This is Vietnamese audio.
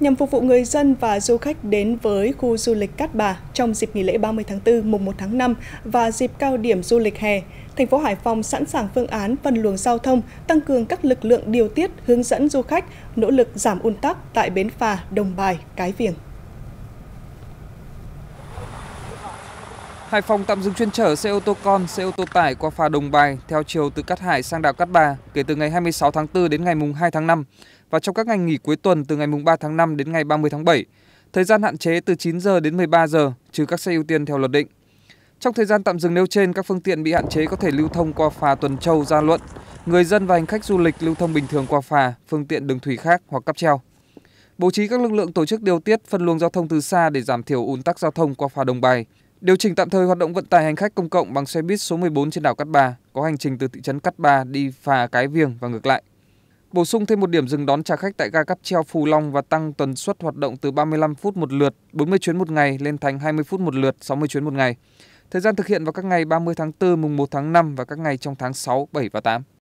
nhằm phục vụ người dân và du khách đến với khu du lịch Cát Bà trong dịp nghỉ lễ 30 tháng 4 mùng 1 tháng 5 và dịp cao điểm du lịch hè. Thành phố Hải Phòng sẵn sàng phương án phân luồng giao thông, tăng cường các lực lượng điều tiết hướng dẫn du khách, nỗ lực giảm un tắc tại bến phà Đồng Bài, Cái Viềng. Hải Phòng tạm dừng chuyên chở xe ô tô con, xe ô tô tải qua phà Đồng Bài theo chiều từ Cát Hải sang đảo Cát Bà kể từ ngày 26 tháng 4 đến ngày mùng 2 tháng 5 và trong các ngày nghỉ cuối tuần từ ngày 3 tháng 5 đến ngày 30 tháng 7. Thời gian hạn chế từ 9 giờ đến 13 giờ, trừ các xe ưu tiên theo luật định. Trong thời gian tạm dừng nêu trên, các phương tiện bị hạn chế có thể lưu thông qua phà Tuần Châu, Gia Luận. Người dân và hành khách du lịch lưu thông bình thường qua phà, phương tiện đường thủy khác hoặc cáp treo. Bố trí các lực lượng tổ chức điều tiết phân luồng giao thông từ xa để giảm thiểu ùn tắc giao thông qua phà Đồng Bài. Điều chỉnh tạm thời hoạt động vận tải hành khách công cộng bằng xe buýt số 14 trên đảo Cát Bà, có hành trình từ thị trấn Cát Bà đi phà Cái Viềng và ngược lại bổ sung thêm một điểm dừng đón trả khách tại ga cáp treo Phù Long và tăng tần suất hoạt động từ 35 phút một lượt, 40 chuyến một ngày lên thành 20 phút một lượt, 60 chuyến một ngày. Thời gian thực hiện vào các ngày 30 tháng 4, mùng 1 tháng 5 và các ngày trong tháng 6, 7 và 8.